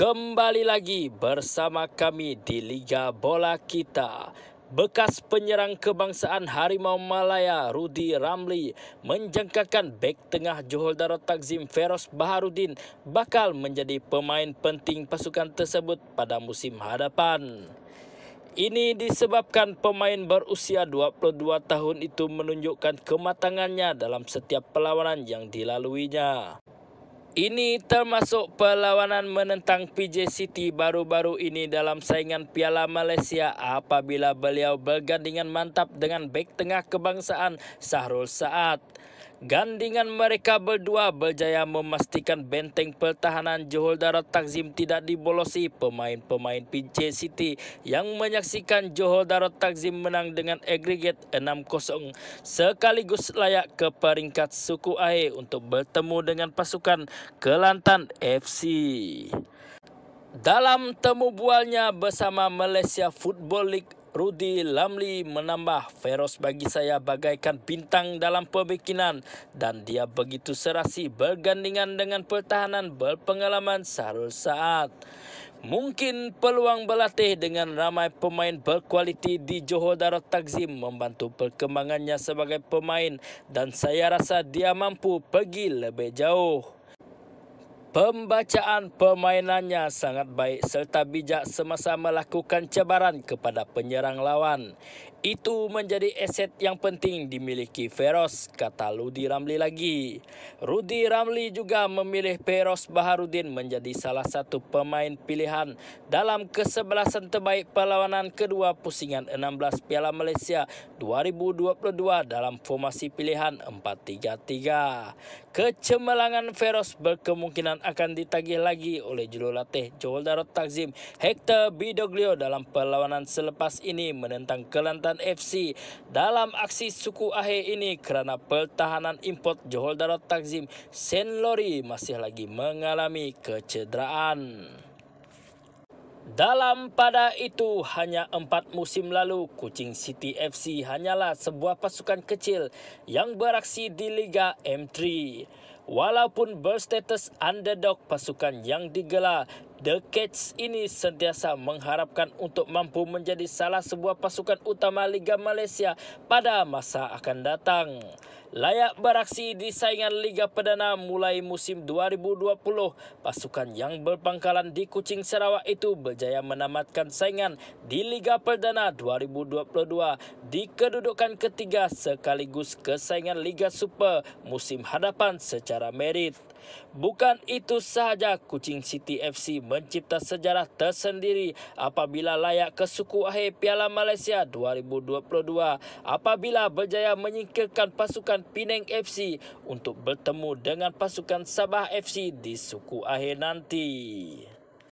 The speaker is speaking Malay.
kembali lagi bersama kami di Liga Bola kita. Bekas penyerang kebangsaan Harimau Malaya Rudi Ramli menjangkakan bek tengah Johol Darul Takzim Feroz Baharudin bakal menjadi pemain penting pasukan tersebut pada musim hadapan. Ini disebabkan pemain berusia 22 tahun itu menunjukkan kematangannya dalam setiap perlawanan yang dilaluinya. Ini termasuk perlawanan menentang PJ City baru-baru ini dalam saingan Piala Malaysia apabila beliau bergandingan mantap dengan bek tengah kebangsaan Sahrul Saad. Gandingan mereka berdua berjaya memastikan benteng pertahanan Johor Darat Takzim tidak dibolosi pemain-pemain PJ City yang menyaksikan Johor Darat Takzim menang dengan agregat 6-0 sekaligus layak ke peringkat suku air untuk bertemu dengan pasukan Kelantan FC. Dalam temu bualnya bersama Malaysia Football League Rudi Lamli menambah Feroz bagi saya bagaikan bintang dalam pemikinan dan dia begitu serasi bergandingan dengan pertahanan berpengalaman Sarul Saad. Mungkin peluang berlatih dengan ramai pemain berkualiti di Johor Darul Takzim membantu perkembangannya sebagai pemain dan saya rasa dia mampu pergi lebih jauh. Pembacaan permainannya sangat baik serta bijak semasa melakukan cebaran kepada penyerang lawan. Itu menjadi aset yang penting dimiliki Feroz, kata Rudi Ramli lagi. Rudi Ramli juga memilih Feroz Baharudin menjadi salah satu pemain pilihan dalam kesebelasan terbaik perlawanan kedua pusingan 16 Piala Malaysia 2022 dalam formasi pilihan 4-3-3. Kecemerlangan Feroz berkemungkinan akan ditagih lagi oleh jurulatih Joel Darot Takzim Hector Bidoglio dalam perlawanan selepas ini menentang Kelantan FC dalam aksi suku akhir ini kerana pertahanan import Joel Darot Takzim Sen Lori masih lagi mengalami kecederaan. Dalam pada itu, hanya empat musim lalu, Kucing City FC hanyalah sebuah pasukan kecil yang beraksi di Liga M3 walaupun berstatus underdog pasukan yang digelar The Cats ini sentiasa mengharapkan untuk mampu menjadi salah sebuah pasukan utama Liga Malaysia pada masa akan datang. Layak beraksi di saingan Liga Perdana mulai musim 2020, pasukan yang berpangkalan di Kuching Sarawak itu berjaya menamatkan saingan di Liga Perdana 2022 di kedudukan ketiga sekaligus kesaingan Liga Super musim hadapan secara merit. Bukan itu sahaja, Kuching City FC mencipta sejarah tersendiri apabila layak ke suku akhir Piala Malaysia 2022 apabila berjaya menyingkirkan pasukan Penang FC untuk bertemu dengan pasukan Sabah FC di suku akhir nanti.